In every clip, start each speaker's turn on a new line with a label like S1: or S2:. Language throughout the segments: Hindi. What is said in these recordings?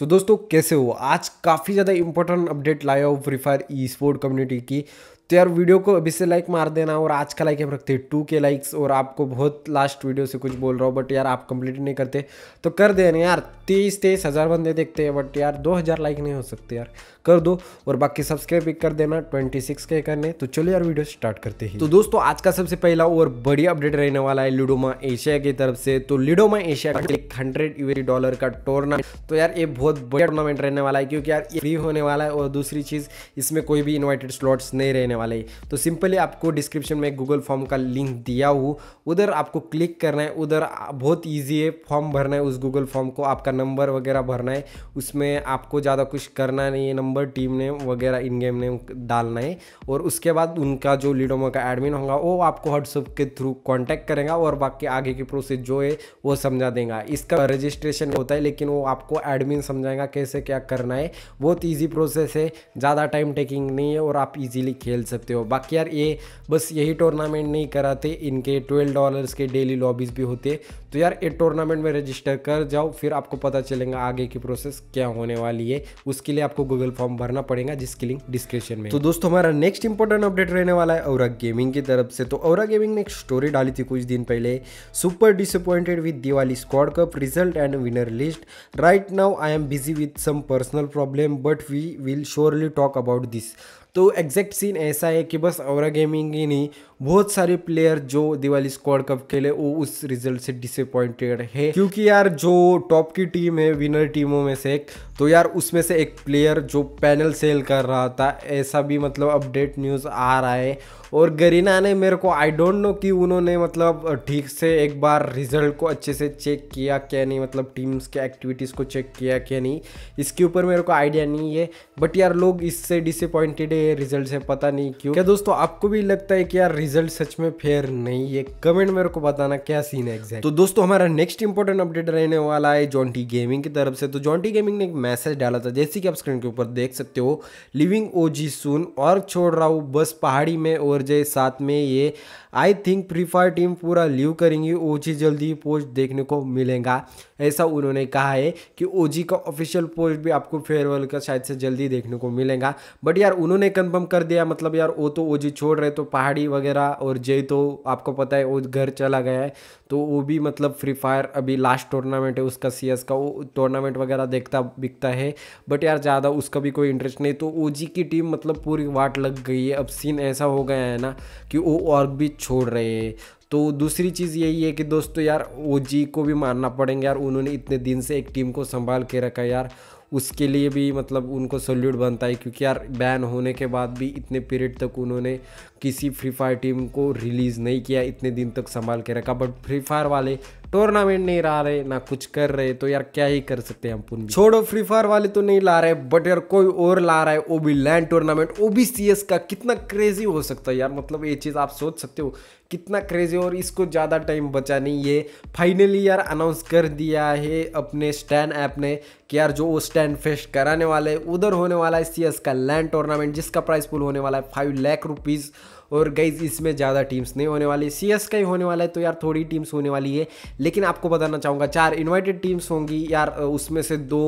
S1: तो दोस्तों कैसे हो आज काफ़ी ज़्यादा इंपॉर्टेंट अपडेट लाया हो free fire esport community की तो यार वीडियो को अभी से लाइक मार देना और आज का लाइक हम रखते हैं टू के लाइक्स और आपको बहुत लास्ट वीडियो से कुछ बोल रहा हूँ बट यार आप कंप्लीट नहीं करते तो कर देना यार तेईस तेईस हज़ार बंदे देखते हैं बट यार दो हज़ार लाइक नहीं हो सकते यार कर दो और बाकी सब्सक्राइब भी कर देना ट्वेंटी सिक्स के करने तो चलो यार वीडियो स्टार्ट करते हैं तो दोस्तों आज का सबसे पहला और बड़ी अपडेट रहने वाला है लूडोमा एशिया की तरफ से तो लूडोमा एशिया का एक हंड्रेड यूएस डॉलर का टूर्नामेंट तो यार ये बहुत बड़ा टूर्नामेंट रहने वाला है क्योंकि यार ये फ्री होने वाला है और दूसरी चीज़ इसमें कोई भी इन्वाइटेड स्लॉट्स नहीं रहने होने वाला है तो सिंपली आपको डिस्क्रिप्शन में गूगल फॉर्म का लिंक दिया हूँ उधर आपको क्लिक करना है उधर बहुत ईजी है फॉर्म भरना है उस गूगल फॉर्म को आपका नंबर वगैरह भरना है उसमें आपको ज़्यादा कुछ करना नहीं है नंबर टीम नेम वगैरह इन गेम नेम डालना है और उसके बाद उनका जो लीडोमो का एडमिन होगा वो आपको व्हाट्सअप के थ्रू कॉन्टैक्ट करेगा और बाकी आगे की प्रोसेस जो है वो समझा देगा इसका रजिस्ट्रेशन होता है लेकिन वो आपको एडमिन समझाएगा कैसे क्या करना है बहुत ईजी प्रोसेस है ज़्यादा टाइम टेकिंग नहीं है और आप ईजिली खेल सकते हो बाकी यार ये बस यही टूर्नामेंट नहीं कराते इनके ट्वेल्व डॉलर्स के डेली लॉबीज़ भी होते तो यार ये टूर्नामेंट में रजिस्टर कर जाओ फिर आपको पता चलेगा आगे की प्रोसेस क्या होने वाली है उसके लिए आपको गूगल फॉर्म भरना पड़ेगा जिसकी लिंक डिस्क्रिप्शन में तो दोस्तों हमारा नेक्स्ट इंपॉर्टेंट अपडेट रहने वाला है औरा गेमिंग की तरफ से तो औरा गेमिंग ने एक स्टोरी डाली थी कुछ दिन पहले super disappointed with Diwali squad cup result and winner list right now I am busy with some personal problem but we will surely talk about this तो एग्जैक्ट सीन ऐसा है कि बस और गेमिंग ही नहीं बहुत सारे प्लेयर जो दिवाली स्क्वाड कप खेले वो उस रिजल्ट से डिसअपॉइंटेड है क्योंकि यार जो टॉप की टीम है विनर टीमों में से एक तो यार उसमें से एक प्लेयर जो पैनल सेल कर रहा था ऐसा भी मतलब अपडेट न्यूज़ आ रहा है और गरीना ने मेरे को आई डोंट नो कि उन्होंने मतलब ठीक से एक बार रिजल्ट को अच्छे से चेक किया क्या नहीं मतलब टीम्स के एक्टिविटीज़ को चेक किया क्या नहीं इसके ऊपर मेरे को आइडिया नहीं है बट यार लोग इससे डिसअपॉइंटेड है रिजल्ट से पता नहीं क्यों क्या दोस्तों आपको भी लगता है कि यार रिजल्ट रिजल्ट सच में फेयर नहीं है कमेंट मेरे को बताना क्या सीन है एग्जैक्ट तो दोस्तों हमारा नेक्स्ट इंपॉर्टेंट अपडेट रहने वाला है जॉन्टी गेमिंग की तरफ से तो जॉन्टी गेमिंग ने एक मैसेज डाला था जैसे कि आप स्क्रीन के ऊपर देख सकते हो लिविंग ओ जी सुन और छोड़ रहा हूँ बस पहाड़ी में और जय साथ में ये I think free fire team पूरा लीव करेंगी ओ जी जल्दी पोस्ट देखने को मिलेगा ऐसा उन्होंने कहा है कि ओ जी का ऑफिशियल पोस्ट भी आपको फेयरवेल का शायद से जल्दी देखने को मिलेगा बट यार उन्होंने कन्फर्म कर दिया मतलब यार वो तो ओ जी छोड़ रहे तो पहाड़ी वगैरह मेरा और जय तो आपको पता है वो घर चला गया है तो वो भी मतलब फ्री फायर अभी लास्ट टूर्नामेंट है उसका सी का वो टूर्नामेंट वगैरह देखता बिकता है बट यार ज़्यादा उसका भी कोई इंटरेस्ट नहीं तो ओ की टीम मतलब पूरी वाट लग गई है अब सीन ऐसा हो गया है ना कि वो और भी छोड़ रहे हैं तो दूसरी चीज़ यही है कि दोस्तों यार ओ को भी मानना पड़ेंगे यार उन्होंने इतने दिन से एक टीम को संभाल के रखा यार उसके लिए भी मतलब उनको सल्यूट बनता है क्योंकि यार बैन होने के बाद भी इतने पीरियड तक उन्होंने किसी फ्री फायर टीम को रिलीज़ नहीं किया इतने दिन तक संभाल के रखा बट फ्री फायर वाले टूर्नामेंट नहीं ला रहे ना कुछ कर रहे तो यार क्या ही कर सकते हैं हम पुन छोड़ो फ्री फायर वाले तो नहीं ला रहे बट यार कोई और ला रहा है वो भी लैंड टूर्नामेंट वो भी सी का कितना क्रेजी हो सकता है यार मतलब ये चीज़ आप सोच सकते हो कितना क्रेजी और इसको ज़्यादा टाइम बचा नहीं है फाइनली यार अनाउंस कर दिया है अपने स्टैंड ऐप ने कि यार जो वो स्टैंड फेस्ट कराने वाले उधर होने वाला है सी का लैंड टूर्नामेंट जिसका प्राइस पुल होने वाला है फाइव लैख रुपीज़ और गाइज इसमें ज़्यादा टीम्स नहीं होने वाली सी एस का ही होने वाला है तो यार थोड़ी टीम्स होने वाली है लेकिन आपको बताना चाहूँगा चार इन्वाइटेड टीम्स होंगी यार उसमें से दो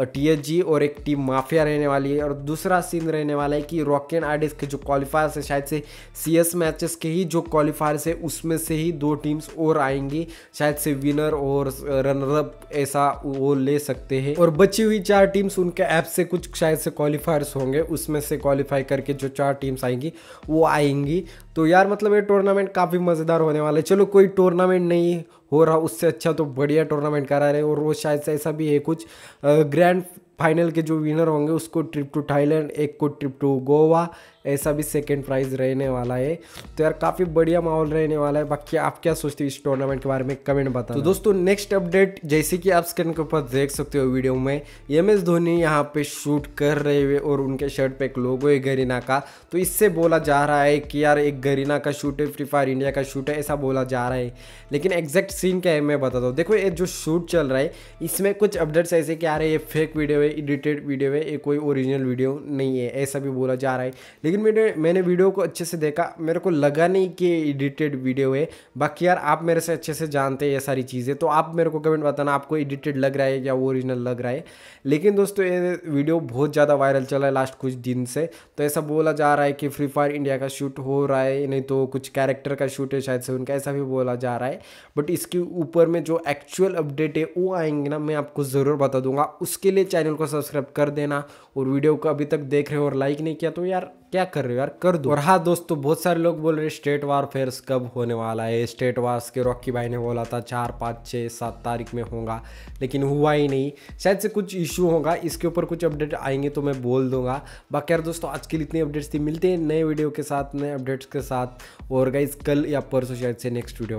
S1: टी और एक टीम माफिया रहने वाली है और दूसरा सीन रहने वाला है कि एंड आर्डिस के जो क्वालिफायर्स है शायद से सी एस मैचेस के ही जो क्वालिफायर्स है उसमें से ही दो टीम्स और आएंगी शायद से विनर और रनरअप ऐसा वो ले सकते हैं और बची हुई चार टीम्स उनके ऐप से कुछ शायद से क्वालिफायर्स होंगे उसमें से क्वालिफाई करके जो चार टीम्स आएंगी वो आएंगी होंगी तो यार मतलब ये टूर्नामेंट काफ़ी मज़ेदार होने वाला है चलो कोई टूर्नामेंट नहीं हो रहा उससे अच्छा तो बढ़िया टूर्नामेंट करा रहे और वो शायद से ऐसा भी है कुछ ग्रैंड फाइनल के जो विनर होंगे उसको ट्रिप टू थाईलैंड एक को ट्रिप टू गोवा ऐसा भी सेकेंड प्राइज़ रहने वाला है तो यार काफ़ी बढ़िया माहौल रहने वाला है बाकी आप क्या सोचते हो इस टूर्नामेंट के बारे में कमेंट बता तो दोस्तों नेक्स्ट अपडेट जैसे कि आप स्क्रीन के ऊपर देख सकते हो वीडियो में एम एस धोनी यहाँ पे शूट कर रहे हुए और उनके शर्ट पे एक लोगो है गरीना का तो इससे बोला जा रहा है कि यार एक गरीना का शूट है फ्री फायर इंडिया का शूट है ऐसा बोला जा रहा है लेकिन एग्जैक्ट सीन क्या है मैं बताता हूँ देखो ये जो शूट चल रहा है इसमें कुछ अपडेट्स ऐसे क्या आ रहे हैं ये फेक वीडियो है एडिटेड वीडियो है ये कोई ओरिजिनल वीडियो नहीं है ऐसा भी बोला जा रहा है लेकिन मैंने मैंने वीडियो को अच्छे से देखा मेरे को लगा नहीं कि एडिटेड वीडियो है बाकी यार आप मेरे से अच्छे से जानते हैं ये सारी चीज़ें तो आप मेरे को कमेंट बताना आपको एडिटेड लग रहा है या ओरिजिनल लग रहा है लेकिन दोस्तों ये वीडियो बहुत ज़्यादा वायरल चला है लास्ट कुछ दिन से तो ऐसा बोला जा रहा है कि फ्री फायर इंडिया का शूट हो रहा है नहीं तो कुछ कैरेक्टर का शूट है शायद से उनका ऐसा भी बोला जा रहा है बट इसके ऊपर में जो एक्चुअल अपडेट है वो आएंगे ना मैं आपको ज़रूर बता दूंगा उसके लिए चैनल को सब्सक्राइब कर देना और वीडियो को अभी तक देख रहे हो और लाइक नहीं किया तो यार क्या कर रहे हो यार कर दो और हाँ दोस्तों तो बहुत सारे लोग बोल रहे हैं स्टेट वार फेयर कब होने वाला है स्टेट वार्स के रॉकी भाई ने बोला था चार पाँच छः सात तारीख में होगा लेकिन हुआ ही नहीं शायद से कुछ इशू होगा इसके ऊपर कुछ अपडेट आएंगे तो मैं बोल दूंगा बाकी यार दोस्तों आज के लिए इतनी अपडेट्स थी मिलते हैं नए वीडियो के साथ नए अपडेट्स के साथ और गाइज कल या परसों शायद से नेक्स्ट वीडियो